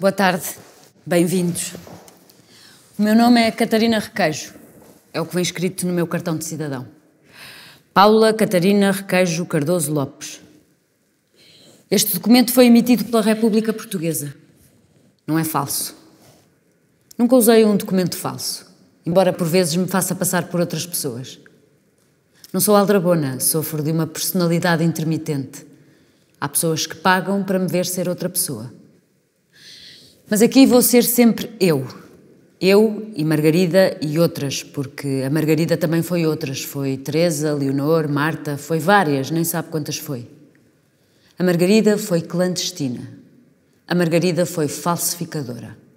Boa tarde, bem-vindos. O meu nome é Catarina Requeijo, é o que vem escrito no meu cartão de cidadão. Paula Catarina Requeijo Cardoso Lopes. Este documento foi emitido pela República Portuguesa. Não é falso. Nunca usei um documento falso, embora por vezes me faça passar por outras pessoas. Não sou aldrabona, sofro de uma personalidade intermitente. Há pessoas que pagam para me ver ser outra pessoa. Mas aqui vou ser sempre eu. Eu e Margarida e outras, porque a Margarida também foi outras. Foi Teresa, Leonor, Marta, foi várias, nem sabe quantas foi. A Margarida foi clandestina. A Margarida foi falsificadora.